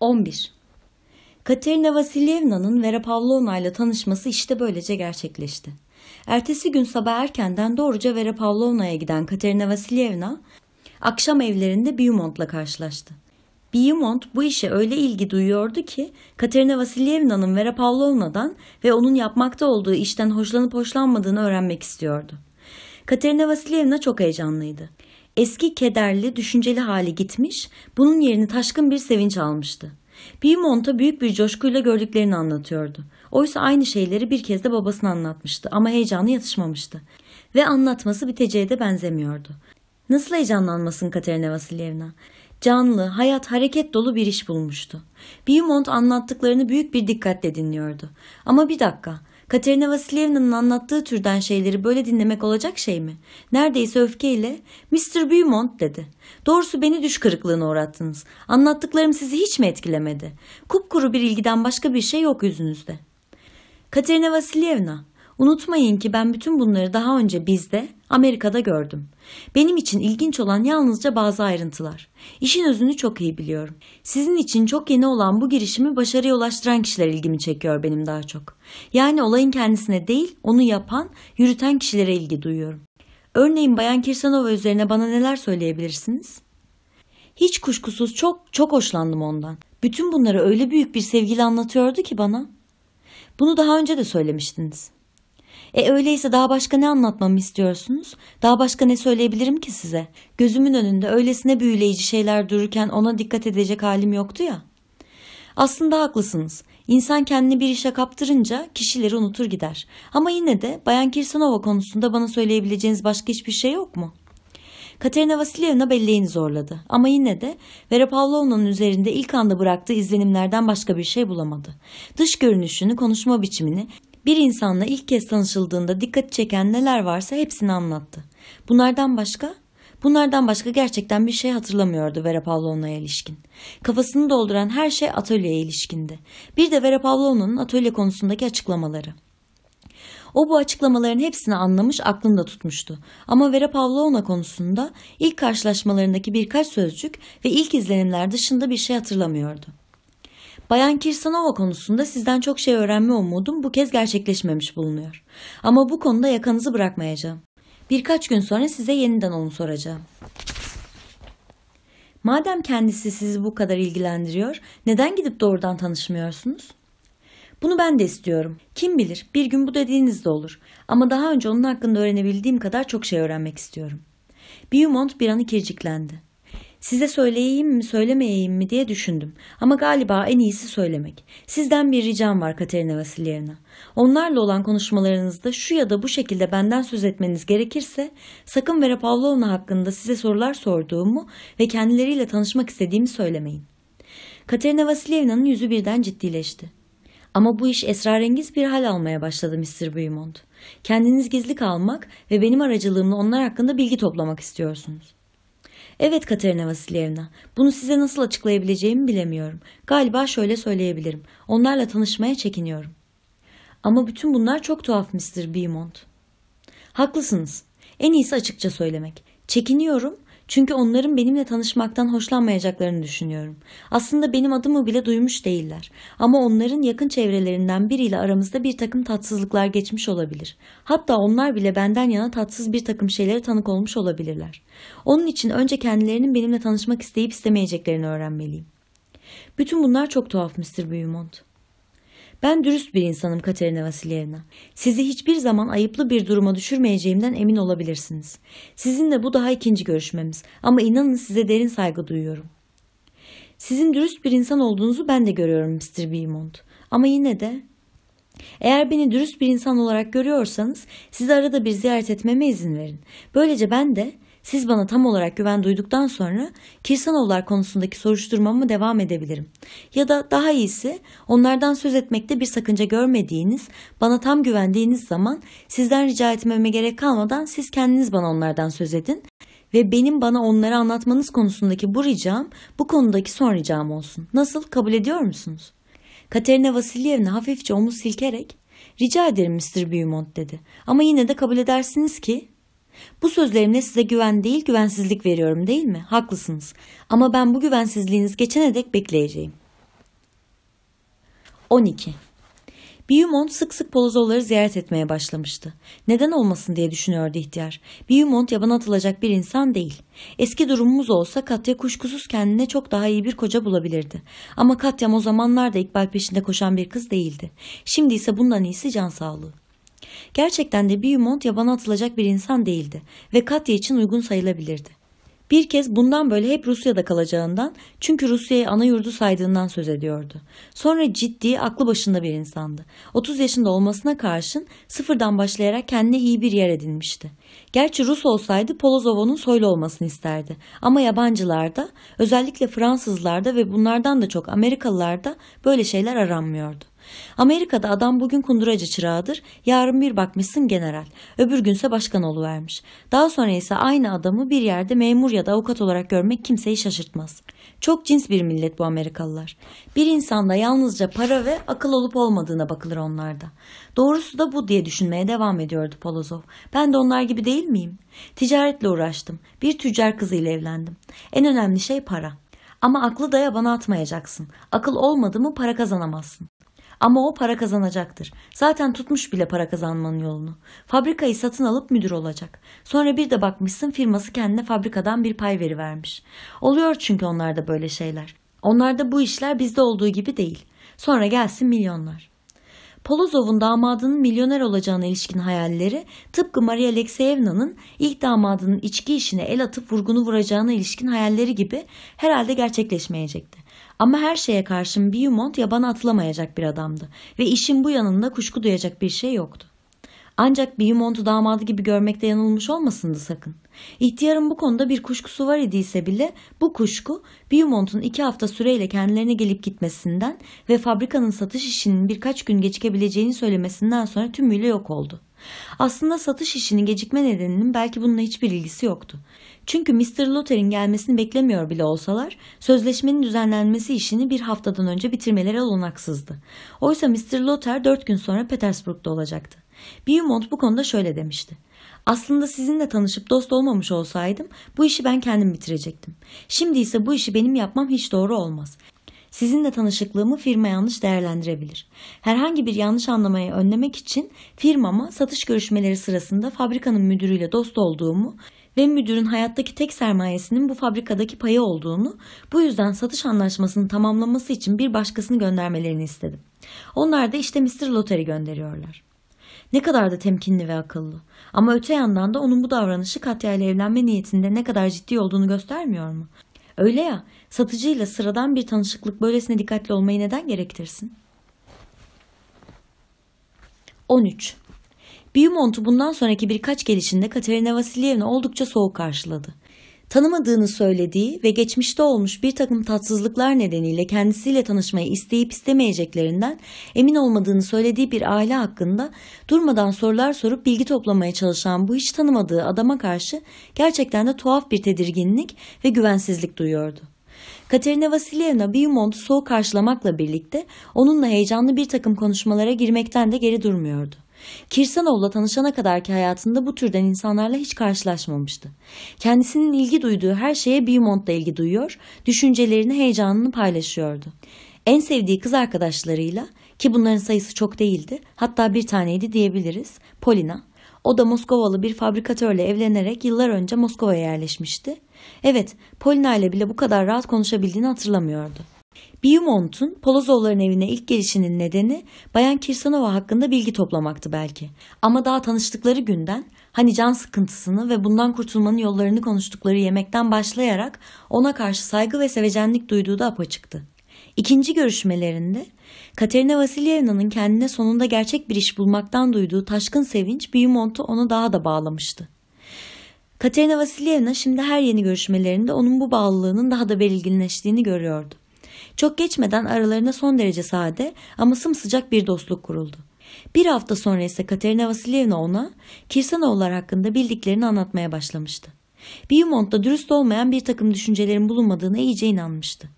11. Katerina Vasilyevna'nın Vera Pavlovna ile tanışması işte böylece gerçekleşti. Ertesi gün sabah erkenden doğruca Vera Pavlovna'ya giden Katerina Vasilyevna, akşam evlerinde Beaumont'la karşılaştı. Beaumont bu işe öyle ilgi duyuyordu ki Katerina Vasilyevna'nın Vera Pavlovna'dan ve onun yapmakta olduğu işten hoşlanıp hoşlanmadığını öğrenmek istiyordu. Katerina Vasilyevna çok heyecanlıydı. Eski kederli, düşünceli hali gitmiş, bunun yerini taşkın bir sevinç almıştı. Pimonta büyük bir coşkuyla gördüklerini anlatıyordu. Oysa aynı şeyleri bir kez de babasına anlatmıştı ama heyecanı yatışmamıştı. Ve anlatması biteceğe de benzemiyordu. Nasıl heyecanlanmasın Katerina Vasilyevna? Canlı, hayat, hareket dolu bir iş bulmuştu. Beaumont anlattıklarını büyük bir dikkatle dinliyordu. Ama bir dakika, Katerina Vasilyevna'nın anlattığı türden şeyleri böyle dinlemek olacak şey mi? Neredeyse öfkeyle Mr. Beaumont dedi. Doğrusu beni düş kırıklığına uğrattınız. Anlattıklarım sizi hiç mi etkilemedi? Kupkuru bir ilgiden başka bir şey yok yüzünüzde. Katerina Vasilyevna Unutmayın ki ben bütün bunları daha önce bizde, Amerika'da gördüm. Benim için ilginç olan yalnızca bazı ayrıntılar. İşin özünü çok iyi biliyorum. Sizin için çok yeni olan bu girişimi başarıya ulaştıran kişiler ilgimi çekiyor benim daha çok. Yani olayın kendisine değil, onu yapan, yürüten kişilere ilgi duyuyorum. Örneğin Bayan Kirsanova üzerine bana neler söyleyebilirsiniz? Hiç kuşkusuz çok çok hoşlandım ondan. Bütün bunları öyle büyük bir sevgiyle anlatıyordu ki bana. Bunu daha önce de söylemiştiniz.'' E öyleyse daha başka ne anlatmamı istiyorsunuz? Daha başka ne söyleyebilirim ki size? Gözümün önünde öylesine büyüleyici şeyler dururken ona dikkat edecek halim yoktu ya. Aslında haklısınız. İnsan kendini bir işe kaptırınca kişileri unutur gider. Ama yine de Bayan Kirsanova konusunda bana söyleyebileceğiniz başka hiçbir şey yok mu? Katerina Vasilyevna belleğini zorladı. Ama yine de Vera Pavlovna'nın üzerinde ilk anda bıraktığı izlenimlerden başka bir şey bulamadı. Dış görünüşünü, konuşma biçimini, bir insanla ilk kez tanışıldığında dikkat çeken neler varsa hepsini anlattı. Bunlardan başka? Bunlardan başka gerçekten bir şey hatırlamıyordu Vera Pavlovna'ya ilişkin. Kafasını dolduran her şey atölyeye ilişkindi. Bir de Vera Pavlovna'nın atölye konusundaki açıklamaları. O bu açıklamaların hepsini anlamış aklında tutmuştu. Ama Vera Pavlovna konusunda ilk karşılaşmalarındaki birkaç sözcük ve ilk izlenimler dışında bir şey hatırlamıyordu. Bayan Kirsanova konusunda sizden çok şey öğrenme umudum bu kez gerçekleşmemiş bulunuyor. Ama bu konuda yakanızı bırakmayacağım. Birkaç gün sonra size yeniden onu soracağım. Madem kendisi sizi bu kadar ilgilendiriyor, neden gidip doğrudan tanışmıyorsunuz? Bunu ben de istiyorum. Kim bilir bir gün bu dediğiniz de olur. Ama daha önce onun hakkında öğrenebildiğim kadar çok şey öğrenmek istiyorum. Beaumont bir an ikirciklendi. Size söyleyeyim mi söylemeyeyim mi diye düşündüm ama galiba en iyisi söylemek. Sizden bir ricam var Katerina Vasilyevna. Onlarla olan konuşmalarınızda şu ya da bu şekilde benden söz etmeniz gerekirse sakın Vera Pavlovna hakkında size sorular sorduğumu ve kendileriyle tanışmak istediğimi söylemeyin. Katerina Vasilyevna'nın yüzü birden ciddileşti. Ama bu iş esrarengiz bir hal almaya başladı Mr. Beaumont. Kendiniz gizli kalmak ve benim aracılığımla onlar hakkında bilgi toplamak istiyorsunuz. Evet Katerina Vasilyevna, bunu size nasıl açıklayabileceğimi bilemiyorum. Galiba şöyle söyleyebilirim. Onlarla tanışmaya çekiniyorum. Ama bütün bunlar çok tuhaf Mr. Beaumont. Haklısınız. En iyisi açıkça söylemek. Çekiniyorum çünkü onların benimle tanışmaktan hoşlanmayacaklarını düşünüyorum. Aslında benim adımı bile duymuş değiller. Ama onların yakın çevrelerinden biriyle aramızda bir takım tatsızlıklar geçmiş olabilir. Hatta onlar bile benden yana tatsız bir takım şeylere tanık olmuş olabilirler. Onun için önce kendilerinin benimle tanışmak isteyip istemeyeceklerini öğrenmeliyim. Bütün bunlar çok tuhaf Mr. Beaumont. Ben dürüst bir insanım Katerina Vasilyevna. Sizi hiçbir zaman ayıplı bir duruma düşürmeyeceğimden emin olabilirsiniz. Sizinle bu daha ikinci görüşmemiz ama inanın size derin saygı duyuyorum. Sizin dürüst bir insan olduğunuzu ben de görüyorum Mr. Beaumont. Ama yine de eğer beni dürüst bir insan olarak görüyorsanız sizi arada bir ziyaret etmeme izin verin. Böylece ben de siz bana tam olarak güven duyduktan sonra Kirsanoğullar konusundaki soruşturmamı devam edebilirim. Ya da daha iyisi onlardan söz etmekte bir sakınca görmediğiniz, bana tam güvendiğiniz zaman sizden rica etmeme gerek kalmadan siz kendiniz bana onlardan söz edin ve benim bana onları anlatmanız konusundaki bu ricam bu konudaki son ricam olsun. Nasıl kabul ediyor musunuz? Katerina Vasilyevna hafifçe omuz silkerek Rica ederim Mr. Beaumont dedi. Ama yine de kabul edersiniz ki bu sözlerimle size güven değil güvensizlik veriyorum değil mi? Haklısınız. Ama ben bu güvensizliğiniz geçene dek bekleyeceğim. 12. Biumont sık sık polozovları ziyaret etmeye başlamıştı. Neden olmasın diye düşünüyordu ihtiyar. Biumont yabana atılacak bir insan değil. Eski durumumuz olsa Katya kuşkusuz kendine çok daha iyi bir koca bulabilirdi. Ama Katya o zamanlarda ikbal peşinde koşan bir kız değildi. Şimdi ise bundan iyisi can sağlığı. Gerçekten de Beaumont yabana atılacak bir insan değildi ve Katya için uygun sayılabilirdi. Bir kez bundan böyle hep Rusya'da kalacağından çünkü Rusya'yı ana yurdu saydığından söz ediyordu. Sonra ciddi, aklı başında bir insandı. 30 yaşında olmasına karşın sıfırdan başlayarak kendine iyi bir yer edinmişti. Gerçi Rus olsaydı Polozov'un soylu olmasını isterdi. Ama yabancılarda, özellikle Fransızlarda ve bunlardan da çok Amerikalılarda böyle şeyler aranmıyordu. Amerika'da adam bugün kunduracı çırağıdır, yarın bir bakmışsın general, öbür günse başkan oluvermiş. Daha sonra ise aynı adamı bir yerde memur ya da avukat olarak görmek kimseyi şaşırtmaz. Çok cins bir millet bu Amerikalılar. Bir insanda yalnızca para ve akıl olup olmadığına bakılır onlarda. Doğrusu da bu diye düşünmeye devam ediyordu Polozov. Ben de onlar gibi değil miyim? Ticaretle uğraştım. Bir tüccar kızıyla evlendim. En önemli şey para. Ama aklı daya bana atmayacaksın. Akıl olmadı mı para kazanamazsın. Ama o para kazanacaktır. Zaten tutmuş bile para kazanmanın yolunu. Fabrikayı satın alıp müdür olacak. Sonra bir de bakmışsın firması kendine fabrikadan bir pay veri vermiş. Oluyor çünkü onlarda böyle şeyler. Onlarda bu işler bizde olduğu gibi değil. Sonra gelsin milyonlar. Polozov'un damadının milyoner olacağına ilişkin hayalleri tıpkı Maria Alexeyevna'nın ilk damadının içki işine el atıp vurgunu vuracağına ilişkin hayalleri gibi herhalde gerçekleşmeyecekti. Ama her şeye karşın Beaumont yaban atlamayacak bir adamdı ve işin bu yanında kuşku duyacak bir şey yoktu. Ancak Beaumont'u damadı gibi görmekte yanılmış olmasındı sakın. İhtiyarın bu konuda bir kuşkusu var idiyse bile bu kuşku Beaumont'un iki hafta süreyle kendilerine gelip gitmesinden ve fabrikanın satış işinin birkaç gün gecikebileceğini söylemesinden sonra tümüyle yok oldu. Aslında satış işinin gecikme nedeninin belki bununla hiçbir ilgisi yoktu. Çünkü Mr. Luther'in gelmesini beklemiyor bile olsalar sözleşmenin düzenlenmesi işini bir haftadan önce bitirmeleri olanaksızdı. Oysa Mr. Luther dört gün sonra Petersburg'da olacaktı. Beaumont bu konuda şöyle demişti. Aslında sizinle tanışıp dost olmamış olsaydım bu işi ben kendim bitirecektim. Şimdi ise bu işi benim yapmam hiç doğru olmaz. Sizinle tanışıklığımı firma yanlış değerlendirebilir. Herhangi bir yanlış anlamayı önlemek için firmama satış görüşmeleri sırasında fabrikanın müdürüyle dost olduğumu ve müdürün hayattaki tek sermayesinin bu fabrikadaki payı olduğunu, bu yüzden satış anlaşmasını tamamlaması için bir başkasını göndermelerini istedim. Onlar da işte Mr. Lotter'i gönderiyorlar. Ne kadar da temkinli ve akıllı. Ama öte yandan da onun bu davranışı Katya ile evlenme niyetinde ne kadar ciddi olduğunu göstermiyor mu? Öyle ya, satıcıyla sıradan bir tanışıklık böylesine dikkatli olmayı neden gerektirsin? 13. Beaumont'u bundan sonraki birkaç gelişinde Katerina Vasilyevna oldukça soğuk karşıladı. Tanımadığını söylediği ve geçmişte olmuş bir takım tatsızlıklar nedeniyle kendisiyle tanışmayı isteyip istemeyeceklerinden emin olmadığını söylediği bir aile hakkında durmadan sorular sorup bilgi toplamaya çalışan bu hiç tanımadığı adama karşı gerçekten de tuhaf bir tedirginlik ve güvensizlik duyuyordu. Katerina Vasilyevna Beaumont'u soğuk karşılamakla birlikte onunla heyecanlı bir takım konuşmalara girmekten de geri durmuyordu. Kirsanoğlu'la tanışana kadarki hayatında bu türden insanlarla hiç karşılaşmamıştı. Kendisinin ilgi duyduğu her şeye Beaumont da ilgi duyuyor, düşüncelerini, heyecanını paylaşıyordu. En sevdiği kız arkadaşlarıyla ki bunların sayısı çok değildi, hatta bir taneydi diyebiliriz, Polina, o da Moskovalı bir fabrikatörle evlenerek yıllar önce Moskova'ya yerleşmişti. Evet, Polina ile bile bu kadar rahat konuşabildiğini hatırlamıyordu. Biumontun Polozovların evine ilk gelişinin nedeni Bayan Kirsanova hakkında bilgi toplamaktı belki. Ama daha tanıştıkları günden hani can sıkıntısını ve bundan kurtulmanın yollarını konuştukları yemekten başlayarak ona karşı saygı ve sevecenlik duyduğu da apaçıktı. İkinci görüşmelerinde Katerina Vasilyevna'nın kendine sonunda gerçek bir iş bulmaktan duyduğu taşkın sevinç Biumont'u ona daha da bağlamıştı. Katerina Vasilyevna şimdi her yeni görüşmelerinde onun bu bağlılığının daha da belirginleştiğini görüyordu. Çok geçmeden aralarına son derece sade ama sımsıcak bir dostluk kuruldu. Bir hafta sonra ise Katerina Vasilyevna ona Kirsanoğullar hakkında bildiklerini anlatmaya başlamıştı. Beaumont'ta dürüst olmayan bir takım düşüncelerin bulunmadığına iyice inanmıştı.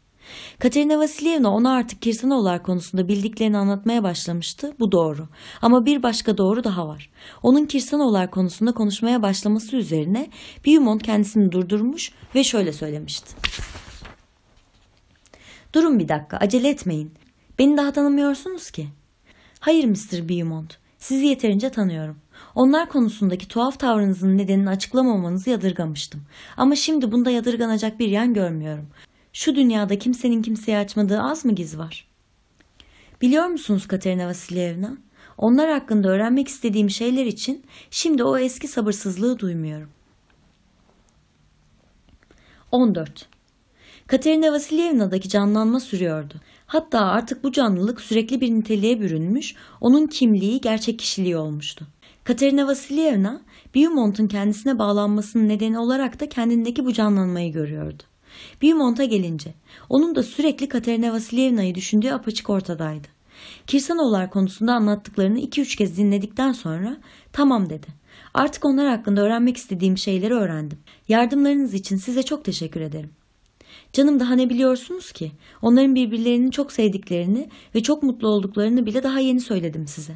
Katerina Vasilyevna ona artık Kirsanoğullar konusunda bildiklerini anlatmaya başlamıştı. Bu doğru. Ama bir başka doğru daha var. Onun Kirsanoğullar konusunda konuşmaya başlaması üzerine Beaumont kendisini durdurmuş ve şöyle söylemişti. Durun bir dakika acele etmeyin. Beni daha tanımıyorsunuz ki. Hayır Mr. Beaumont. Sizi yeterince tanıyorum. Onlar konusundaki tuhaf tavrınızın nedenini açıklamamanızı yadırgamıştım. Ama şimdi bunda yadırganacak bir yan görmüyorum. Şu dünyada kimsenin kimseye açmadığı az mı giz var? Biliyor musunuz Katerina Vasilyevna? Onlar hakkında öğrenmek istediğim şeyler için şimdi o eski sabırsızlığı duymuyorum. 14. Katerina Vasilievna'daki canlanma sürüyordu. Hatta artık bu canlılık sürekli bir niteliğe bürünmüş, onun kimliği gerçek kişiliği olmuştu. Katerina Vasilievna, Beaumont'un kendisine bağlanmasının nedeni olarak da kendindeki bu canlanmayı görüyordu. Beaumont'a gelince, onun da sürekli Katerina Vasilievnayı düşündüğü apaçık ortadaydı. Kirsanovlar konusunda anlattıklarını iki üç kez dinledikten sonra tamam dedi. Artık onlar hakkında öğrenmek istediğim şeyleri öğrendim. Yardımlarınız için size çok teşekkür ederim. Canım daha ne biliyorsunuz ki? Onların birbirlerini çok sevdiklerini ve çok mutlu olduklarını bile daha yeni söyledim size.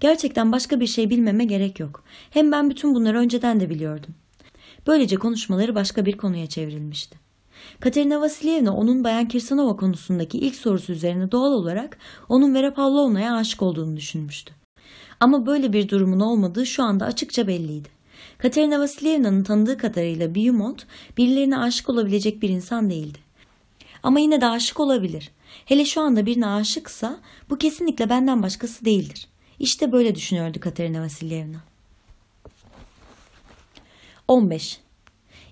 Gerçekten başka bir şey bilmeme gerek yok. Hem ben bütün bunları önceden de biliyordum. Böylece konuşmaları başka bir konuya çevrilmişti. Katerina Vasilyevna onun Bayan Kirsanova konusundaki ilk sorusu üzerine doğal olarak onun Vera Pavlovna'ya aşık olduğunu düşünmüştü. Ama böyle bir durumun olmadığı şu anda açıkça belliydi. Katerina Vasilievna'nın tanıdığı kadarıyla Beaumont birilerine aşık olabilecek bir insan değildi. Ama yine de aşık olabilir. Hele şu anda birine aşıksa bu kesinlikle benden başkası değildir. İşte böyle düşünüyordu Katerina Vasilievna. 15.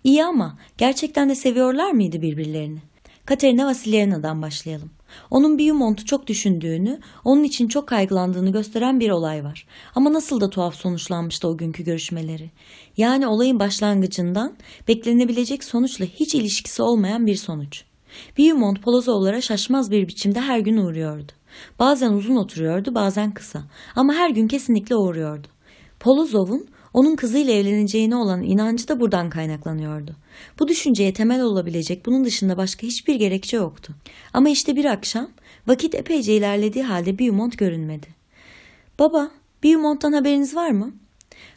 İyi ama gerçekten de seviyorlar mıydı birbirlerini? Katerina Vasilievna'dan başlayalım. Onun Beaumont'u çok düşündüğünü, onun için çok kaygılandığını gösteren bir olay var. Ama nasıl da tuhaf sonuçlanmıştı o günkü görüşmeleri. Yani olayın başlangıcından beklenebilecek sonuçla hiç ilişkisi olmayan bir sonuç. Beaumont Polozovlara şaşmaz bir biçimde her gün uğruyordu. Bazen uzun oturuyordu, bazen kısa ama her gün kesinlikle uğruyordu. Polozov'un onun kızıyla evleneceğine olan inancı da buradan kaynaklanıyordu. Bu düşünceye temel olabilecek bunun dışında başka hiçbir gerekçe yoktu. Ama işte bir akşam vakit epeyce ilerlediği halde Beaumont görünmedi. Baba, Beaumont'tan haberiniz var mı?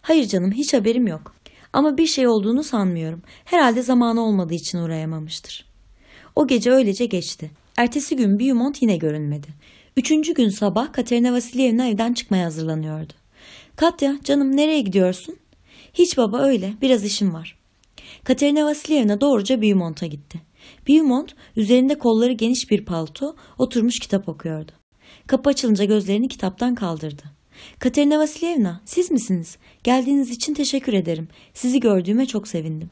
Hayır canım hiç haberim yok. Ama bir şey olduğunu sanmıyorum. Herhalde zamanı olmadığı için uğrayamamıştır. O gece öylece geçti. Ertesi gün Beaumont yine görünmedi. Üçüncü gün sabah Katerina Vasilyevna evden çıkmaya hazırlanıyordu. Katya canım nereye gidiyorsun? Hiç baba öyle biraz işim var. Katerina Vasilyevna doğruca büyümont'a gitti. Büyümont, üzerinde kolları geniş bir palto oturmuş kitap okuyordu. Kapı açılınca gözlerini kitaptan kaldırdı. Katerina Vasilyevna siz misiniz? Geldiğiniz için teşekkür ederim. Sizi gördüğüme çok sevindim.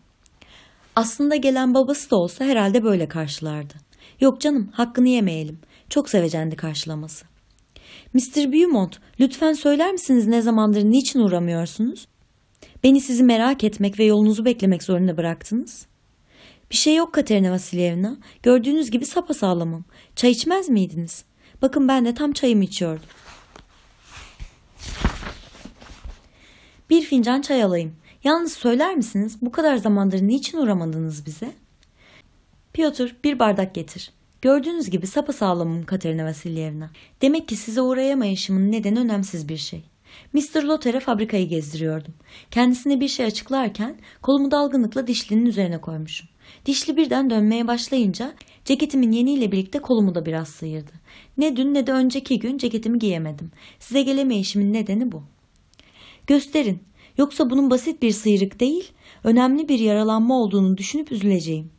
Aslında gelen babası da olsa herhalde böyle karşılardı. Yok canım hakkını yemeyelim. Çok sevecendi karşılaması. Mr. Beaumont, lütfen söyler misiniz ne zamandır niçin uğramıyorsunuz? Beni sizi merak etmek ve yolunuzu beklemek zorunda bıraktınız. Bir şey yok Katerina Vasilyevna. Gördüğünüz gibi sapasağlamım. Çay içmez miydiniz? Bakın ben de tam çayımı içiyordum. Bir fincan çay alayım. Yalnız söyler misiniz bu kadar zamandır niçin uğramadınız bize? Piotr bir bardak getir. Gördüğünüz gibi sapasağlamım Katerina Vasilyevna. Demek ki size uğrayamayışımın nedeni önemsiz bir şey. Mr. Lotter'e fabrikayı gezdiriyordum. Kendisine bir şey açıklarken kolumu dalgınlıkla dişlinin üzerine koymuşum. Dişli birden dönmeye başlayınca ceketimin yeniyle birlikte kolumu da biraz sıyırdı. Ne dün ne de önceki gün ceketimi giyemedim. Size gelemeyişimin nedeni bu. Gösterin. Yoksa bunun basit bir sıyrık değil, önemli bir yaralanma olduğunu düşünüp üzüleceğim.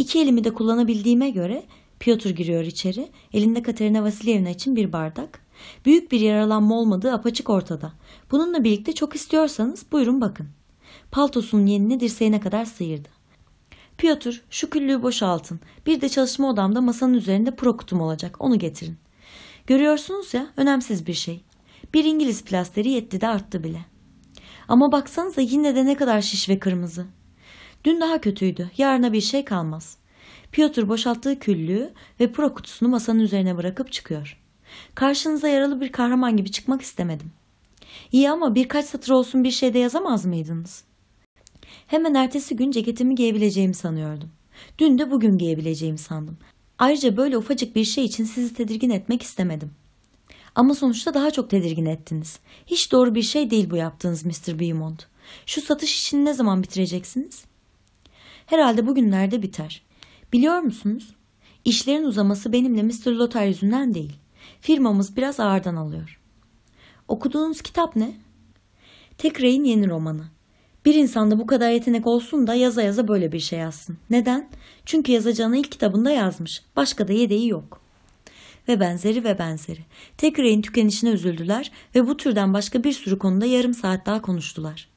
İki elimi de kullanabildiğime göre Piotr giriyor içeri. Elinde Katerina Vasilyevna için bir bardak. Büyük bir yaralanma olmadığı apaçık ortada. Bununla birlikte çok istiyorsanız buyurun bakın. Paltosunun yenini dirseğine kadar sıyırdı. Piotr şu küllüğü boşaltın. Bir de çalışma odamda masanın üzerinde pro kutum olacak. Onu getirin. Görüyorsunuz ya önemsiz bir şey. Bir İngiliz plasteri yetti de arttı bile. Ama baksanıza yine de ne kadar şiş ve kırmızı. Dün daha kötüydü. Yarına bir şey kalmaz. Piotr boşalttığı küllüğü ve pro kutusunu masanın üzerine bırakıp çıkıyor. Karşınıza yaralı bir kahraman gibi çıkmak istemedim. İyi ama birkaç satır olsun bir şeyde yazamaz mıydınız? Hemen ertesi gün ceketimi giyebileceğimi sanıyordum. Dün de bugün giyebileceğimi sandım. Ayrıca böyle ufacık bir şey için sizi tedirgin etmek istemedim. Ama sonuçta daha çok tedirgin ettiniz. Hiç doğru bir şey değil bu yaptığınız Mr. Beaumont. Şu satış işini ne zaman bitireceksiniz? herhalde bugünlerde biter. Biliyor musunuz? İşlerin uzaması benimle Mr. Lothar yüzünden değil. Firmamız biraz ağırdan alıyor. Okuduğunuz kitap ne? Tekreyin yeni romanı. Bir insanda bu kadar yetenek olsun da yaza yaza böyle bir şey yazsın. Neden? Çünkü yazacağını ilk kitabında yazmış. Başka da yedeği yok. Ve benzeri ve benzeri. Tekreyin tükenişine üzüldüler ve bu türden başka bir sürü konuda yarım saat daha konuştular.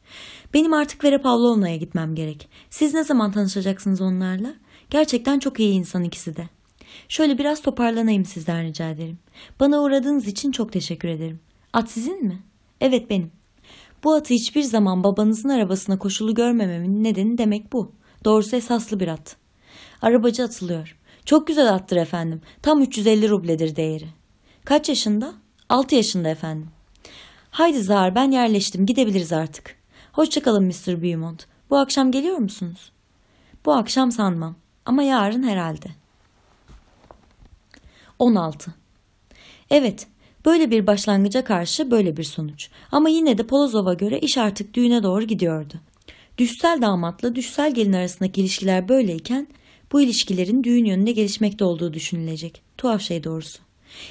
Benim artık Vera Pavlovna'ya gitmem gerek. Siz ne zaman tanışacaksınız onlarla? Gerçekten çok iyi insan ikisi de. Şöyle biraz toparlanayım sizden rica ederim. Bana uğradığınız için çok teşekkür ederim. At sizin mi? Evet benim. Bu atı hiçbir zaman babanızın arabasına koşulu görmememin nedeni demek bu. Doğrusu esaslı bir at. Arabacı atılıyor. Çok güzel attır efendim. Tam 350 rubledir değeri. Kaç yaşında? 6 yaşında efendim. Haydi Zahar ben yerleştim gidebiliriz artık.'' Hoşçakalın Mr. Beaumont. Bu akşam geliyor musunuz? Bu akşam sanmam ama yarın herhalde. 16. Evet, böyle bir başlangıca karşı böyle bir sonuç. Ama yine de Polozov'a göre iş artık düğüne doğru gidiyordu. Düşsel damatla düşsel gelin arasındaki ilişkiler böyleyken bu ilişkilerin düğün yönünde gelişmekte olduğu düşünülecek. Tuhaf şey doğrusu.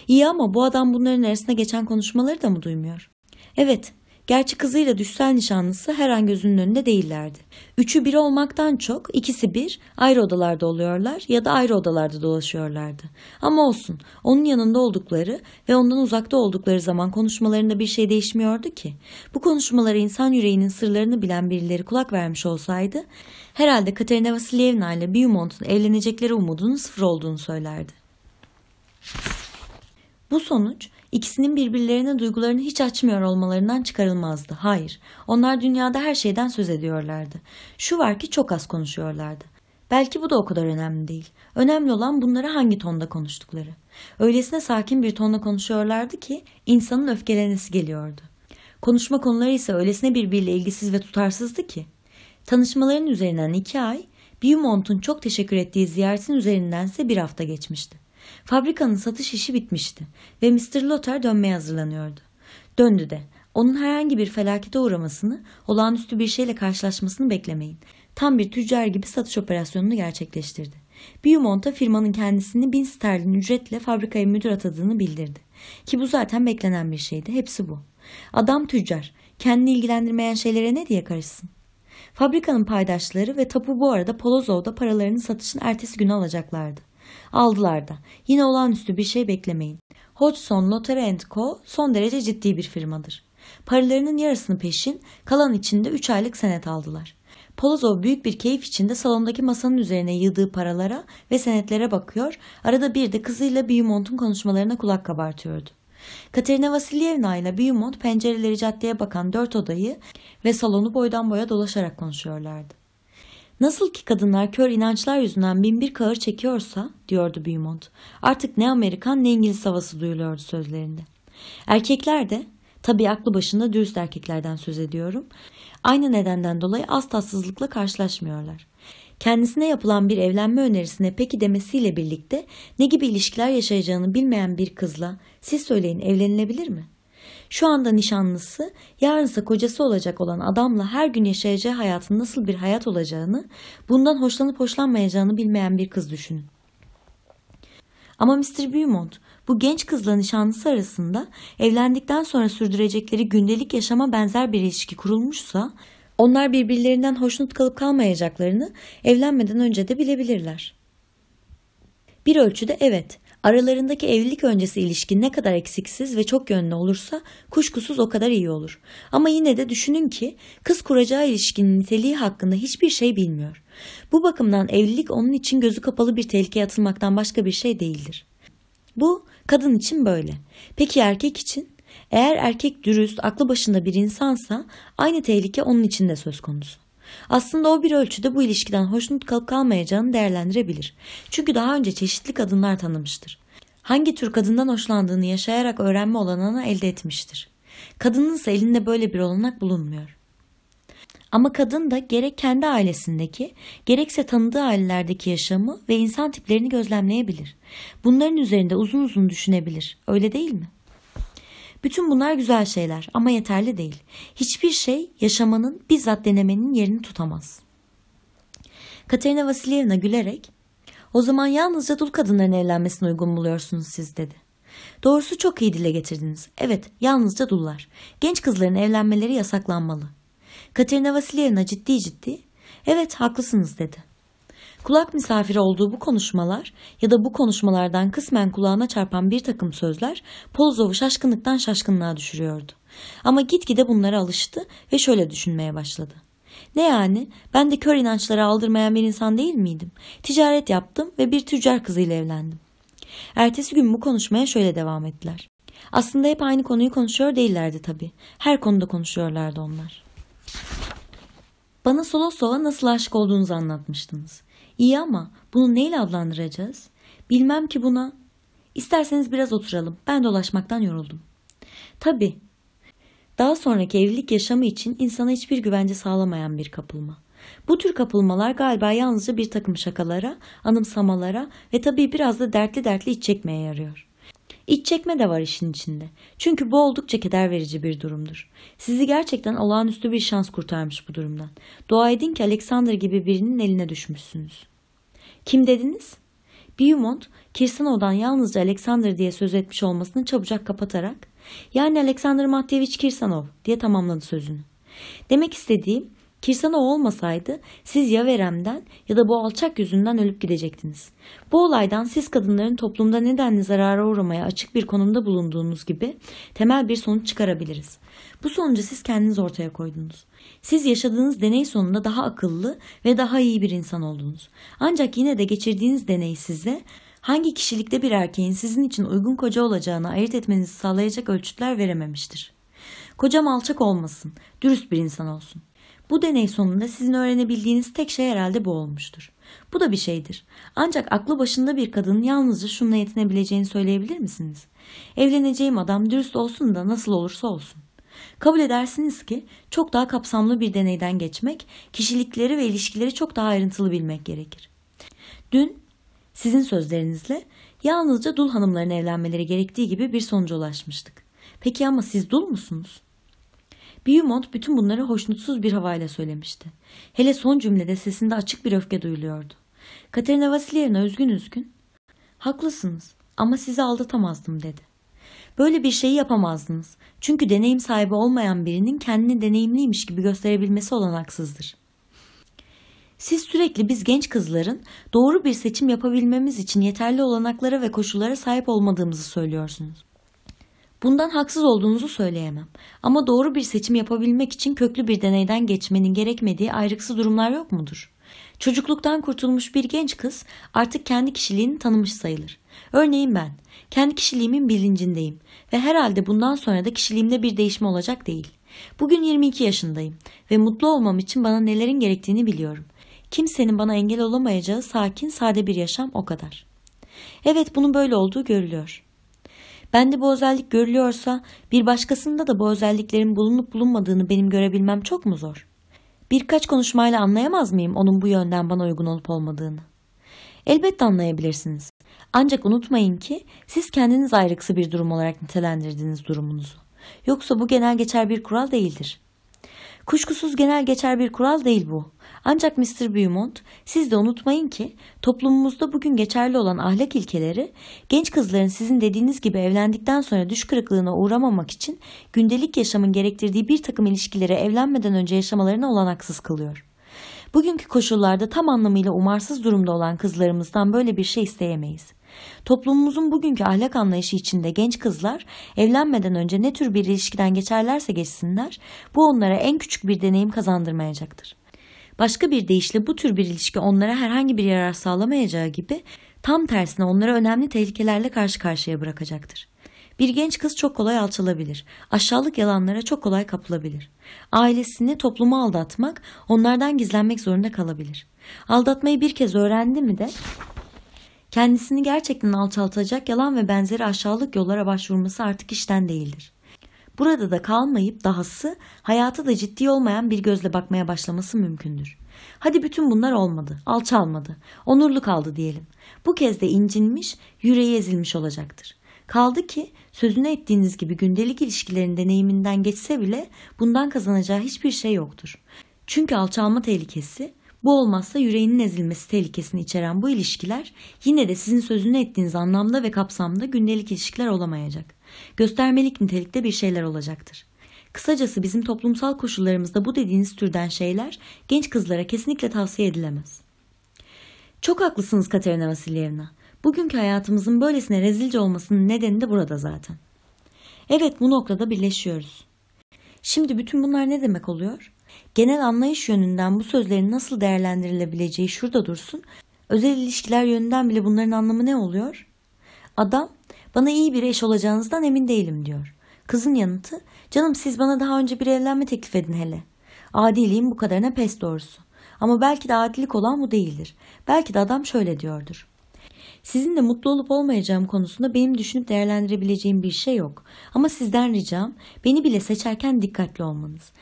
İyi ama bu adam bunların arasında geçen konuşmaları da mı duymuyor? Evet, Gerçi kızıyla düşsel nişanlısı her an gözünün önünde değillerdi. Üçü bir olmaktan çok ikisi bir ayrı odalarda oluyorlar ya da ayrı odalarda dolaşıyorlardı. Ama olsun onun yanında oldukları ve ondan uzakta oldukları zaman konuşmalarında bir şey değişmiyordu ki. Bu konuşmalara insan yüreğinin sırlarını bilen birileri kulak vermiş olsaydı herhalde Katerina Vasilyevna ile Beaumont'un evlenecekleri umudunun sıfır olduğunu söylerdi. Bu sonuç ikisinin birbirlerine duygularını hiç açmıyor olmalarından çıkarılmazdı. Hayır, onlar dünyada her şeyden söz ediyorlardı. Şu var ki çok az konuşuyorlardı. Belki bu da o kadar önemli değil. Önemli olan bunları hangi tonda konuştukları. Öylesine sakin bir tonla konuşuyorlardı ki insanın öfkelenesi geliyordu. Konuşma konuları ise öylesine birbiriyle ilgisiz ve tutarsızdı ki. Tanışmaların üzerinden iki ay, Beaumont'un çok teşekkür ettiği ziyaretin üzerindense bir hafta geçmişti. Fabrikanın satış işi bitmişti ve Mr. Lothar dönmeye hazırlanıyordu. Döndü de. Onun herhangi bir felakete uğramasını, olağanüstü bir şeyle karşılaşmasını beklemeyin. Tam bir tüccar gibi satış operasyonunu gerçekleştirdi. Beaumont'a firmanın kendisini bin sterlin ücretle fabrikaya müdür atadığını bildirdi. Ki bu zaten beklenen bir şeydi. Hepsi bu. Adam tüccar. Kendini ilgilendirmeyen şeylere ne diye karışsın? Fabrikanın paydaşları ve tapu bu arada Polozov'da paralarını satışın ertesi günü alacaklardı. Aldılar da. Yine olağanüstü bir şey beklemeyin. Hodgson Lottery Co. son derece ciddi bir firmadır. Paralarının yarısını peşin, kalan içinde 3 aylık senet aldılar. Polozov büyük bir keyif içinde salondaki masanın üzerine yığdığı paralara ve senetlere bakıyor, arada bir de kızıyla Beaumont'un konuşmalarına kulak kabartıyordu. Katerina Vasilyevna ile Beaumont pencereleri caddeye bakan dört odayı ve salonu boydan boya dolaşarak konuşuyorlardı. Nasıl ki kadınlar kör inançlar yüzünden binbir kağır çekiyorsa, diyordu Beaumont, artık ne Amerikan ne İngiliz havası duyuluyordu sözlerinde. Erkekler de, tabii aklı başında dürüst erkeklerden söz ediyorum, aynı nedenden dolayı az tatsızlıkla karşılaşmıyorlar. Kendisine yapılan bir evlenme önerisine peki demesiyle birlikte ne gibi ilişkiler yaşayacağını bilmeyen bir kızla siz söyleyin evlenilebilir mi? şu anda nişanlısı, yarınsa kocası olacak olan adamla her gün yaşayacağı hayatın nasıl bir hayat olacağını, bundan hoşlanıp hoşlanmayacağını bilmeyen bir kız düşünün. Ama Mr. Beaumont bu genç kızla nişanlısı arasında evlendikten sonra sürdürecekleri gündelik yaşama benzer bir ilişki kurulmuşsa onlar birbirlerinden hoşnut kalıp kalmayacaklarını evlenmeden önce de bilebilirler. Bir ölçüde evet, Aralarındaki evlilik öncesi ilişki ne kadar eksiksiz ve çok yönlü olursa kuşkusuz o kadar iyi olur. Ama yine de düşünün ki kız kuracağı ilişkinin niteliği hakkında hiçbir şey bilmiyor. Bu bakımdan evlilik onun için gözü kapalı bir tehlikeye atılmaktan başka bir şey değildir. Bu kadın için böyle. Peki erkek için? Eğer erkek dürüst, aklı başında bir insansa aynı tehlike onun için de söz konusu. Aslında o bir ölçüde bu ilişkiden hoşnut kalıp kalmayacağını değerlendirebilir. Çünkü daha önce çeşitli kadınlar tanımıştır. Hangi tür kadından hoşlandığını yaşayarak öğrenme olanağını elde etmiştir. Kadının ise elinde böyle bir olanak bulunmuyor. Ama kadın da gerek kendi ailesindeki, gerekse tanıdığı ailelerdeki yaşamı ve insan tiplerini gözlemleyebilir. Bunların üzerinde uzun uzun düşünebilir. Öyle değil mi?'' Bütün bunlar güzel şeyler ama yeterli değil. Hiçbir şey yaşamanın bizzat denemenin yerini tutamaz. Katerina Vasilyevna gülerek o zaman yalnızca dul kadınların evlenmesini uygun buluyorsunuz siz dedi. Doğrusu çok iyi dile getirdiniz. Evet, yalnızca dullar. Genç kızların evlenmeleri yasaklanmalı. Katerina Vasilyevna ciddi ciddi, evet haklısınız dedi. Kulak misafiri olduğu bu konuşmalar ya da bu konuşmalardan kısmen kulağına çarpan bir takım sözler Polozov'u şaşkınlıktan şaşkınlığa düşürüyordu. Ama gitgide bunlara alıştı ve şöyle düşünmeye başladı. Ne yani? Ben de kör inançlara aldırmayan bir insan değil miydim? Ticaret yaptım ve bir tüccar kızıyla evlendim. Ertesi gün bu konuşmaya şöyle devam ettiler. Aslında hep aynı konuyu konuşuyor değillerdi tabii. Her konuda konuşuyorlardı onlar. Bana Solosov'a nasıl aşık olduğunuzu anlatmıştınız. İyi ama bunu neyle adlandıracağız? Bilmem ki buna. İsterseniz biraz oturalım. Ben dolaşmaktan yoruldum. Tabii. Daha sonraki evlilik yaşamı için insana hiçbir güvence sağlamayan bir kapılma. Bu tür kapılmalar galiba yalnızca bir takım şakalara, anımsamalara ve tabii biraz da dertli dertli iç çekmeye yarıyor. İç çekme de var işin içinde. Çünkü bu oldukça keder verici bir durumdur. Sizi gerçekten olağanüstü bir şans kurtarmış bu durumdan. Dua edin ki Alexander gibi birinin eline düşmüşsünüz. Kim dediniz? Beaumont, Kirsano'dan yalnızca Alexander diye söz etmiş olmasını çabucak kapatarak yani Alexander Matyevich Kirsanov diye tamamladı sözünü. Demek istediğim Kirsanov olmasaydı siz ya veremden ya da bu alçak yüzünden ölüp gidecektiniz. Bu olaydan siz kadınların toplumda nedenli zarara uğramaya açık bir konumda bulunduğunuz gibi temel bir sonuç çıkarabiliriz. Bu sonucu siz kendiniz ortaya koydunuz. Siz yaşadığınız deney sonunda daha akıllı ve daha iyi bir insan oldunuz. Ancak yine de geçirdiğiniz deney size hangi kişilikte bir erkeğin sizin için uygun koca olacağını ayırt etmenizi sağlayacak ölçütler verememiştir. Kocam alçak olmasın, dürüst bir insan olsun. Bu deney sonunda sizin öğrenebildiğiniz tek şey herhalde bu olmuştur. Bu da bir şeydir. Ancak aklı başında bir kadının yalnızca şununla yetinebileceğini söyleyebilir misiniz? Evleneceğim adam dürüst olsun da nasıl olursa olsun. Kabul edersiniz ki çok daha kapsamlı bir deneyden geçmek, kişilikleri ve ilişkileri çok daha ayrıntılı bilmek gerekir. Dün sizin sözlerinizle yalnızca dul hanımların evlenmeleri gerektiği gibi bir sonuca ulaşmıştık. Peki ama siz dul musunuz? Beaumont bütün bunları hoşnutsuz bir havayla söylemişti. Hele son cümlede sesinde açık bir öfke duyuluyordu. Katerina Vasilyevna üzgün üzgün. Haklısınız ama sizi aldatamazdım dedi. Böyle bir şeyi yapamazdınız. Çünkü deneyim sahibi olmayan birinin kendini deneyimliymiş gibi gösterebilmesi olanaksızdır. Siz sürekli biz genç kızların doğru bir seçim yapabilmemiz için yeterli olanaklara ve koşullara sahip olmadığımızı söylüyorsunuz. Bundan haksız olduğunuzu söyleyemem. Ama doğru bir seçim yapabilmek için köklü bir deneyden geçmenin gerekmediği ayrıksız durumlar yok mudur? Çocukluktan kurtulmuş bir genç kız artık kendi kişiliğini tanımış sayılır. Örneğin ben kendi kişiliğimin bilincindeyim ve herhalde bundan sonra da kişiliğimde bir değişme olacak değil. Bugün 22 yaşındayım ve mutlu olmam için bana nelerin gerektiğini biliyorum. Kimsenin bana engel olamayacağı sakin, sade bir yaşam o kadar. Evet bunun böyle olduğu görülüyor. Ben de bu özellik görülüyorsa bir başkasında da bu özelliklerin bulunup bulunmadığını benim görebilmem çok mu zor? Birkaç konuşmayla anlayamaz mıyım onun bu yönden bana uygun olup olmadığını? Elbette anlayabilirsiniz. Ancak unutmayın ki siz kendiniz ayrıksı bir durum olarak nitelendirdiğiniz durumunuzu. Yoksa bu genel geçer bir kural değildir. Kuşkusuz genel geçer bir kural değil bu. Ancak Mr. Beaumont, siz de unutmayın ki toplumumuzda bugün geçerli olan ahlak ilkeleri genç kızların sizin dediğiniz gibi evlendikten sonra düş kırıklığına uğramamak için gündelik yaşamın gerektirdiği bir takım ilişkilere evlenmeden önce yaşamalarına olanaksız kılıyor.'' Bugünkü koşullarda tam anlamıyla umarsız durumda olan kızlarımızdan böyle bir şey isteyemeyiz. Toplumumuzun bugünkü ahlak anlayışı içinde genç kızlar evlenmeden önce ne tür bir ilişkiden geçerlerse geçsinler bu onlara en küçük bir deneyim kazandırmayacaktır. Başka bir deyişle bu tür bir ilişki onlara herhangi bir yarar sağlamayacağı gibi tam tersine onları önemli tehlikelerle karşı karşıya bırakacaktır. Bir genç kız çok kolay alçalabilir. Aşağılık yalanlara çok kolay kapılabilir. Ailesini toplumu aldatmak, onlardan gizlenmek zorunda kalabilir. Aldatmayı bir kez öğrendi mi de kendisini gerçekten alçaltacak yalan ve benzeri aşağılık yollara başvurması artık işten değildir. Burada da kalmayıp dahası hayata da ciddi olmayan bir gözle bakmaya başlaması mümkündür. Hadi bütün bunlar olmadı, alçalmadı, onurlu kaldı diyelim. Bu kez de incinmiş, yüreği ezilmiş olacaktır. Kaldı ki sözünü ettiğiniz gibi gündelik ilişkilerin deneyiminden geçse bile bundan kazanacağı hiçbir şey yoktur. Çünkü alçalma tehlikesi, bu olmazsa yüreğinin ezilmesi tehlikesini içeren bu ilişkiler yine de sizin sözünü ettiğiniz anlamda ve kapsamda gündelik ilişkiler olamayacak. Göstermelik nitelikte bir şeyler olacaktır. Kısacası bizim toplumsal koşullarımızda bu dediğiniz türden şeyler genç kızlara kesinlikle tavsiye edilemez. Çok haklısınız Katerina Vasilyevna. Bugünkü hayatımızın böylesine rezilce olmasının nedeni de burada zaten. Evet bu noktada birleşiyoruz. Şimdi bütün bunlar ne demek oluyor? Genel anlayış yönünden bu sözlerin nasıl değerlendirilebileceği şurada dursun. Özel ilişkiler yönünden bile bunların anlamı ne oluyor? Adam bana iyi bir eş olacağınızdan emin değilim diyor. Kızın yanıtı canım siz bana daha önce bir evlenme teklif edin hele. Adiliğin bu kadarına pes doğrusu. Ama belki de adilik olan bu değildir. Belki de adam şöyle diyordur. Sizin de mutlu olup olmayacağım konusunda benim düşünüp değerlendirebileceğim bir şey yok. Ama sizden ricam beni bile seçerken dikkatli olmanız.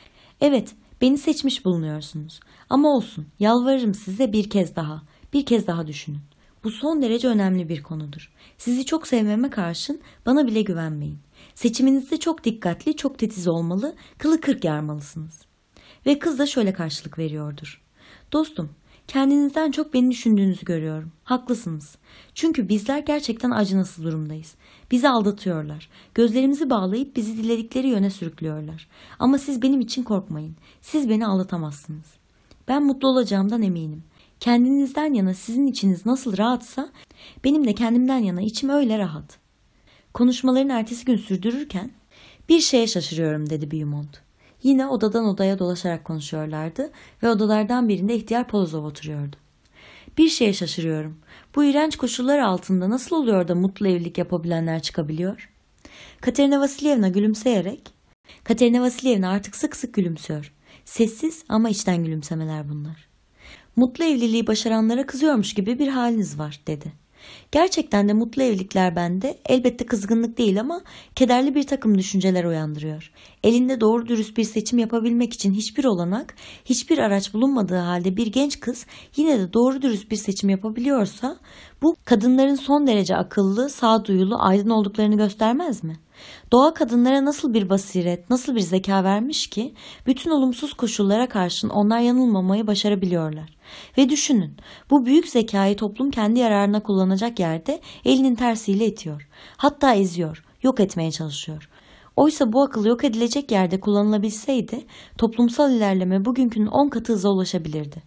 Evet, beni seçmiş bulunuyorsunuz. Ama olsun, yalvarırım size bir kez daha. Bir kez daha düşünün. Bu son derece önemli bir konudur. Sizi çok sevmeme karşın bana bile güvenmeyin. Seçiminizde çok dikkatli, çok titiz olmalı, kılı kırk yarmalısınız. Ve kız da şöyle karşılık veriyordur. Dostum, Kendinizden çok beni düşündüğünüzü görüyorum. Haklısınız. Çünkü bizler gerçekten acınasız durumdayız. Bizi aldatıyorlar. Gözlerimizi bağlayıp bizi diledikleri yöne sürüklüyorlar. Ama siz benim için korkmayın. Siz beni aldatamazsınız. Ben mutlu olacağımdan eminim. Kendinizden yana sizin içiniz nasıl rahatsa benim de kendimden yana içim öyle rahat. Konuşmaların ertesi gün sürdürürken bir şeye şaşırıyorum dedi Beaumont. Yine odadan odaya dolaşarak konuşuyorlardı ve odalardan birinde ihtiyar Polozov oturuyordu. Bir şeye şaşırıyorum. Bu iğrenç koşullar altında nasıl oluyor da mutlu evlilik yapabilenler çıkabiliyor? Katerina Vasilyevna gülümseyerek, Katerina Vasilyevna artık sık sık gülümsüyor. Sessiz ama içten gülümsemeler bunlar. Mutlu evliliği başaranlara kızıyormuş gibi bir haliniz var dedi. Gerçekten de mutlu evlilikler bende elbette kızgınlık değil ama kederli bir takım düşünceler uyandırıyor. Elinde doğru dürüst bir seçim yapabilmek için hiçbir olanak, hiçbir araç bulunmadığı halde bir genç kız yine de doğru dürüst bir seçim yapabiliyorsa bu kadınların son derece akıllı, sağduyulu, aydın olduklarını göstermez mi?'' Doğa kadınlara nasıl bir basiret, nasıl bir zeka vermiş ki bütün olumsuz koşullara karşın onlar yanılmamayı başarabiliyorlar. Ve düşünün, bu büyük zekayı toplum kendi yararına kullanacak yerde elinin tersiyle itiyor. Hatta eziyor, yok etmeye çalışıyor. Oysa bu akıl yok edilecek yerde kullanılabilseydi toplumsal ilerleme bugünkünün 10 katı hıza ulaşabilirdi.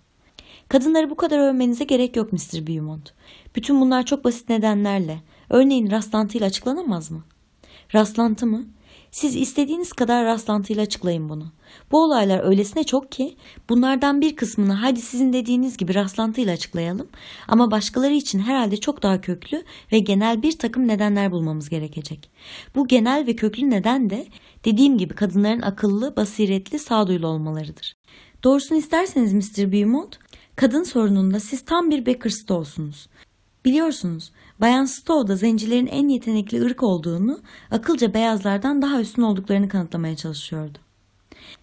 Kadınları bu kadar övmenize gerek yok Mr. Beaumont. Bütün bunlar çok basit nedenlerle, örneğin rastlantıyla açıklanamaz mı? Rastlantı mı? Siz istediğiniz kadar rastlantıyla açıklayın bunu. Bu olaylar öylesine çok ki bunlardan bir kısmını hadi sizin dediğiniz gibi rastlantıyla açıklayalım ama başkaları için herhalde çok daha köklü ve genel bir takım nedenler bulmamız gerekecek. Bu genel ve köklü neden de dediğim gibi kadınların akıllı, basiretli, sağduyulu olmalarıdır. Doğrusunu isterseniz Mr. Beaumont, kadın sorununda siz tam bir Baker Stow'sunuz. Biliyorsunuz Bayan Stowe da zencilerin en yetenekli ırk olduğunu, akılca beyazlardan daha üstün olduklarını kanıtlamaya çalışıyordu.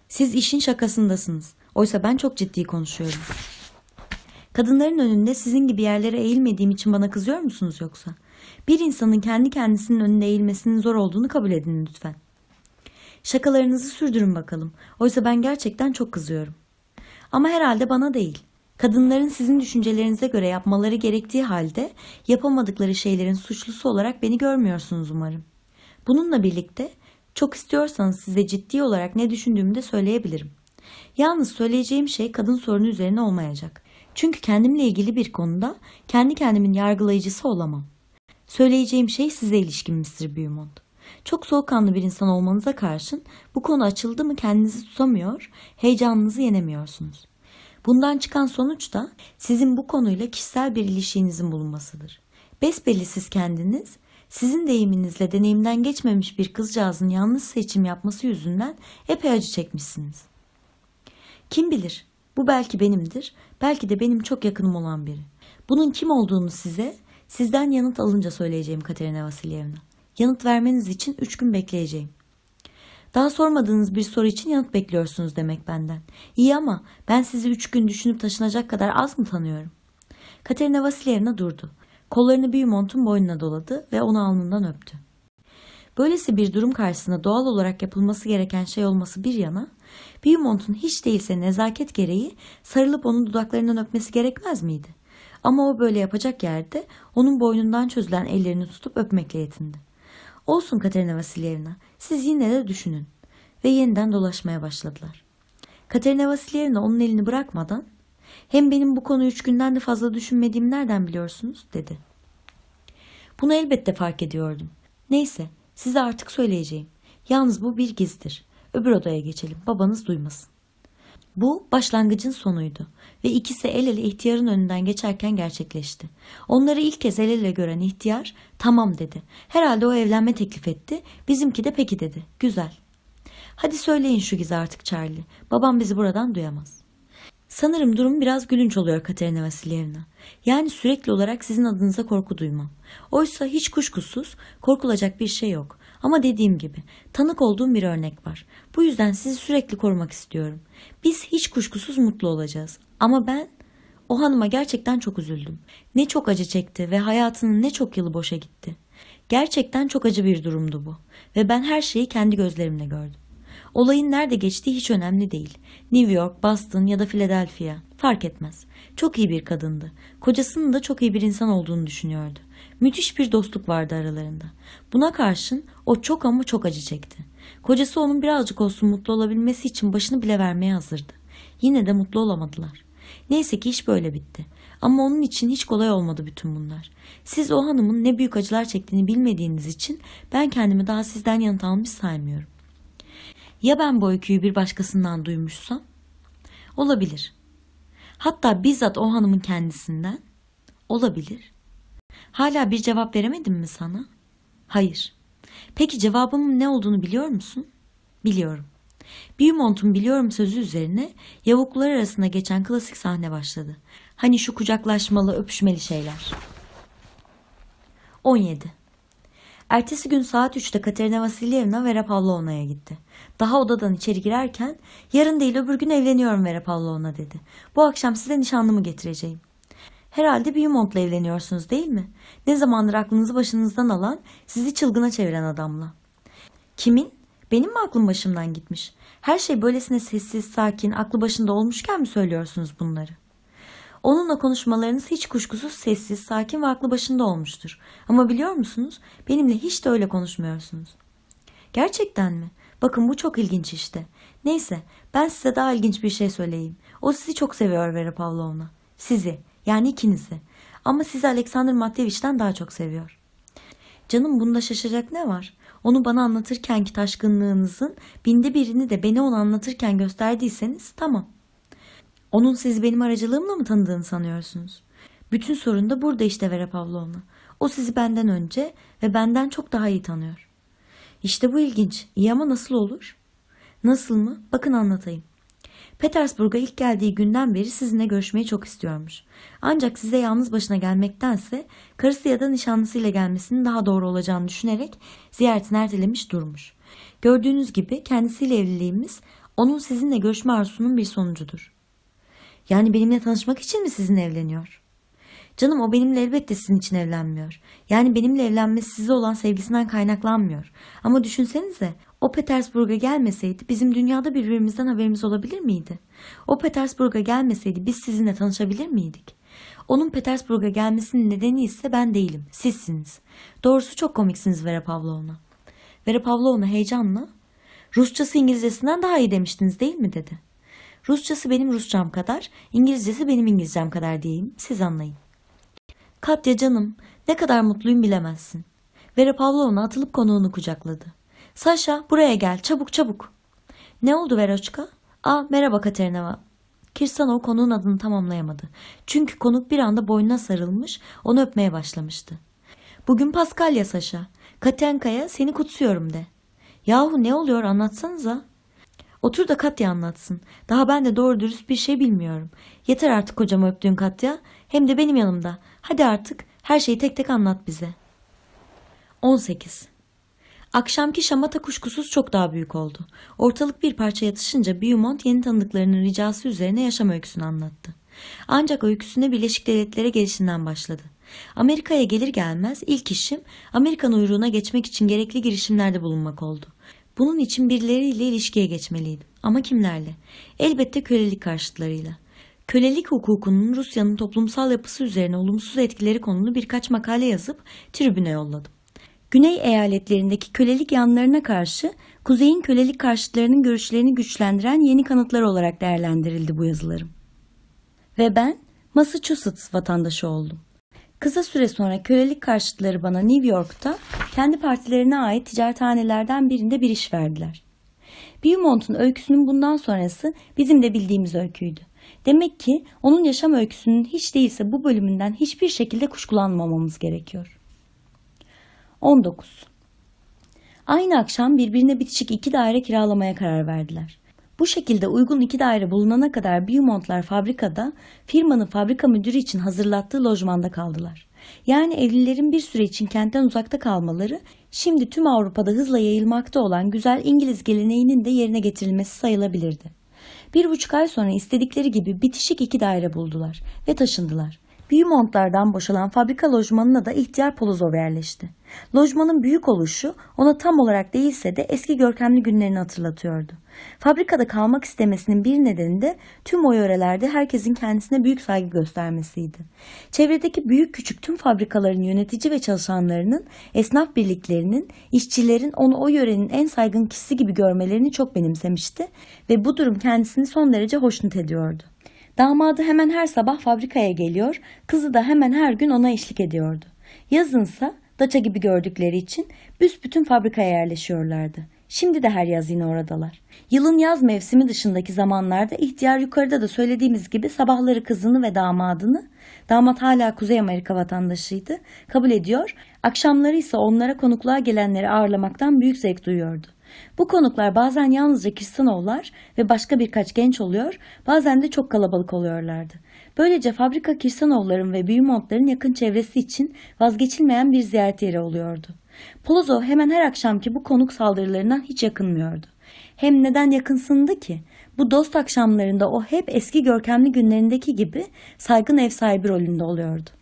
Siz işin şakasındasınız. Oysa ben çok ciddi konuşuyorum. Kadınların önünde sizin gibi yerlere eğilmediğim için bana kızıyor musunuz yoksa? Bir insanın kendi kendisinin önünde eğilmesinin zor olduğunu kabul edin lütfen. Şakalarınızı sürdürün bakalım. Oysa ben gerçekten çok kızıyorum. Ama herhalde bana değil. Kadınların sizin düşüncelerinize göre yapmaları gerektiği halde yapamadıkları şeylerin suçlusu olarak beni görmüyorsunuz umarım. Bununla birlikte çok istiyorsanız size ciddi olarak ne düşündüğümü de söyleyebilirim. Yalnız söyleyeceğim şey kadın sorunu üzerine olmayacak. Çünkü kendimle ilgili bir konuda kendi kendimin yargılayıcısı olamam. Söyleyeceğim şey size ilişkin Mr. Beaumont. Çok soğukkanlı bir insan olmanıza karşın bu konu açıldı mı kendinizi tutamıyor, heyecanınızı yenemiyorsunuz. Bundan çıkan sonuç da sizin bu konuyla kişisel bir ilişkinizin bulunmasıdır. Besbelli siz kendiniz sizin deyiminizle deneyimden geçmemiş bir kızcağızın yanlış seçim yapması yüzünden epey acı çekmişsiniz. Kim bilir bu belki benimdir, belki de benim çok yakınım olan biri. Bunun kim olduğunu size sizden yanıt alınca söyleyeceğim Katerina Vasilyevna. Yanıt vermeniz için üç gün bekleyeceğim. Daha sormadığınız bir soru için yanıt bekliyorsunuz demek benden. İyi ama ben sizi üç gün düşünüp taşınacak kadar az mı tanıyorum? Katerina Vasilyevna durdu. Kollarını bir montun boynuna doladı ve onu alnından öptü. Böylesi bir durum karşısında doğal olarak yapılması gereken şey olması bir yana, Beaumont'un hiç değilse nezaket gereği sarılıp onun dudaklarından öpmesi gerekmez miydi? Ama o böyle yapacak yerde onun boynundan çözülen ellerini tutup öpmekle yetindi. Olsun Katerina Vasilyevna, siz yine de düşünün. Ve yeniden dolaşmaya başladılar. Katerina Vasilyevna onun elini bırakmadan, hem benim bu konu üç günden de fazla düşünmediğimi nereden biliyorsunuz dedi. Bunu elbette fark ediyordum. Neyse, size artık söyleyeceğim. Yalnız bu bir gizdir. Öbür odaya geçelim, babanız duymasın. Bu başlangıcın sonuydu ve ikisi el ele ihtiyarın önünden geçerken gerçekleşti. Onları ilk kez el ele gören ihtiyar tamam dedi. Herhalde o evlenme teklif etti. Bizimki de peki dedi. Güzel. Hadi söyleyin şu gizi artık Charlie. Babam bizi buradan duyamaz. Sanırım durum biraz gülünç oluyor Katerina Vasilyevna. Yani sürekli olarak sizin adınıza korku duymam. Oysa hiç kuşkusuz korkulacak bir şey yok. Ama dediğim gibi tanık olduğum bir örnek var. Bu yüzden sizi sürekli korumak istiyorum. Biz hiç kuşkusuz mutlu olacağız. Ama ben o hanıma gerçekten çok üzüldüm. Ne çok acı çekti ve hayatının ne çok yılı boşa gitti. Gerçekten çok acı bir durumdu bu ve ben her şeyi kendi gözlerimle gördüm. Olayın nerede geçtiği hiç önemli değil. New York, Boston ya da Philadelphia fark etmez. Çok iyi bir kadındı. Kocasının da çok iyi bir insan olduğunu düşünüyordu. Müthiş bir dostluk vardı aralarında. Buna karşın o çok ama çok acı çekti. Kocası onun birazcık olsun mutlu olabilmesi için başını bile vermeye hazırdı. Yine de mutlu olamadılar. Neyse ki iş böyle bitti. Ama onun için hiç kolay olmadı bütün bunlar. Siz o hanımın ne büyük acılar çektiğini bilmediğiniz için ben kendimi daha sizden yanıt almış saymıyorum. Ya ben bu öyküyü bir başkasından duymuşsam? Olabilir. Hatta bizzat o hanımın kendisinden olabilir. Hala bir cevap veremedim mi sana? Hayır. Peki cevabımın ne olduğunu biliyor musun? Biliyorum. Beaumont'un biliyorum sözü üzerine yavuklar arasında geçen klasik sahne başladı. Hani şu kucaklaşmalı, öpüşmeli şeyler. 17. Ertesi gün saat 3'te Katerina Vasilyevna Vera Pavlovna'ya gitti. Daha odadan içeri girerken yarın değil öbür gün evleniyorum Vera Pavlovna dedi. Bu akşam size nişanlımı getireceğim. Herhalde Beaumont'la evleniyorsunuz değil mi? Ne zamandır aklınızı başınızdan alan, sizi çılgına çeviren adamla. Kimin? Benim mi aklım başımdan gitmiş? Her şey böylesine sessiz, sakin, aklı başında olmuşken mi söylüyorsunuz bunları? Onunla konuşmalarınız hiç kuşkusuz sessiz, sakin ve aklı başında olmuştur. Ama biliyor musunuz? Benimle hiç de öyle konuşmuyorsunuz. Gerçekten mi? Bakın bu çok ilginç işte. Neyse ben size daha ilginç bir şey söyleyeyim. O sizi çok seviyor Vera Pavlovna. Sizi. Yani ikinizi. Ama sizi Alexander Matvevich'ten daha çok seviyor. Canım bunda şaşacak ne var? Onu bana anlatırken ki taşkınlığınızın binde birini de beni ona anlatırken gösterdiyseniz tamam. Onun sizi benim aracılığımla mı tanıdığını sanıyorsunuz? Bütün sorun da burada işte Vera Pavlovna. O sizi benden önce ve benden çok daha iyi tanıyor. İşte bu ilginç. İyi ama nasıl olur? Nasıl mı? Bakın anlatayım. Petersburg'a ilk geldiği günden beri sizinle görüşmeyi çok istiyormuş. Ancak size yalnız başına gelmektense karısı ya da nişanlısıyla gelmesinin daha doğru olacağını düşünerek ziyaretini ertelemiş durmuş. Gördüğünüz gibi kendisiyle evliliğimiz onun sizinle görüşme arzusunun bir sonucudur. Yani benimle tanışmak için mi sizinle evleniyor? Canım o benimle elbette sizin için evlenmiyor. Yani benimle evlenmesi size olan sevgisinden kaynaklanmıyor. Ama düşünsenize o Petersburg'a gelmeseydi bizim dünyada birbirimizden haberimiz olabilir miydi? O Petersburg'a gelmeseydi biz sizinle tanışabilir miydik? Onun Petersburg'a gelmesinin nedeni ise ben değilim, sizsiniz. Doğrusu çok komiksiniz Vera Pavlovna. Vera Pavlovna heyecanla, Rusçası İngilizcesinden daha iyi demiştiniz değil mi dedi. Rusçası benim Rusçam kadar, İngilizcesi benim İngilizcem kadar diyeyim, siz anlayın. Katya canım, ne kadar mutluyum bilemezsin. Vera Pavlovna atılıp konuğunu kucakladı. Saşa buraya gel çabuk çabuk. Ne oldu Veroçka? Aa merhaba Katerinova. Kirsanov konunun adını tamamlayamadı. Çünkü konuk bir anda boynuna sarılmış, onu öpmeye başlamıştı. Bugün Paskalya Saşa. Katenka'ya seni kutsuyorum de. Yahu ne oluyor anlatsanıza. Otur da Katya anlatsın. Daha ben de doğru dürüst bir şey bilmiyorum. Yeter artık kocamı öptüğün Katya. Hem de benim yanımda. Hadi artık her şeyi tek tek anlat bize. 18. Akşamki şamata kuşkusuz çok daha büyük oldu. Ortalık bir parça yatışınca Beaumont yeni tanıdıklarının ricası üzerine yaşam öyküsünü anlattı. Ancak öyküsüne Birleşik Devletlere gelişinden başladı. Amerika'ya gelir gelmez ilk işim Amerikan uyruğuna geçmek için gerekli girişimlerde bulunmak oldu. Bunun için birileriyle ilişkiye geçmeliydim. Ama kimlerle? Elbette kölelik karşıtlarıyla. Kölelik hukukunun Rusya'nın toplumsal yapısı üzerine olumsuz etkileri konulu birkaç makale yazıp tribüne yolladım. Güney eyaletlerindeki kölelik yanlarına karşı kuzeyin kölelik karşıtlarının görüşlerini güçlendiren yeni kanıtlar olarak değerlendirildi bu yazılarım. Ve ben Massachusetts vatandaşı oldum. Kısa süre sonra kölelik karşıtları bana New York'ta kendi partilerine ait ticarethanelerden birinde bir iş verdiler. Beaumont'un öyküsünün bundan sonrası bizim de bildiğimiz öyküydü. Demek ki onun yaşam öyküsünün hiç değilse bu bölümünden hiçbir şekilde kuşkulanmamamız gerekiyor. 19. Aynı akşam birbirine bitişik iki daire kiralamaya karar verdiler. Bu şekilde uygun iki daire bulunana kadar Beaumontlar fabrikada firmanın fabrika müdürü için hazırlattığı lojmanda kaldılar. Yani evlilerin bir süre için kentten uzakta kalmaları şimdi tüm Avrupa'da hızla yayılmakta olan güzel İngiliz geleneğinin de yerine getirilmesi sayılabilirdi. Bir buçuk ay sonra istedikleri gibi bitişik iki daire buldular ve taşındılar. Beaumontlardan boşalan fabrika lojmanına da ihtiyar Polozov yerleşti. Lojmanın büyük oluşu ona tam olarak değilse de eski görkemli günlerini hatırlatıyordu. Fabrikada kalmak istemesinin bir nedeni de tüm o yörelerde herkesin kendisine büyük saygı göstermesiydi. Çevredeki büyük küçük tüm fabrikaların yönetici ve çalışanlarının, esnaf birliklerinin, işçilerin onu o yörenin en saygın kişisi gibi görmelerini çok benimsemişti ve bu durum kendisini son derece hoşnut ediyordu. Damadı hemen her sabah fabrikaya geliyor, kızı da hemen her gün ona eşlik ediyordu. Yazınsa daça gibi gördükleri için büsbütün fabrikaya yerleşiyorlardı. Şimdi de her yaz yine oradalar. Yılın yaz mevsimi dışındaki zamanlarda ihtiyar yukarıda da söylediğimiz gibi sabahları kızını ve damadını, damat hala Kuzey Amerika vatandaşıydı, kabul ediyor, akşamları ise onlara konukluğa gelenleri ağırlamaktan büyük zevk duyuyordu. Bu konuklar bazen yalnızca Kirsanovlar ve başka birkaç genç oluyor, bazen de çok kalabalık oluyorlardı. Böylece fabrika Kirsanovların ve Beaumontların yakın çevresi için vazgeçilmeyen bir ziyaret yeri oluyordu. Polozov hemen her akşamki bu konuk saldırılarından hiç yakınmıyordu. Hem neden yakınsındı ki? Bu dost akşamlarında o hep eski görkemli günlerindeki gibi saygın ev sahibi rolünde oluyordu.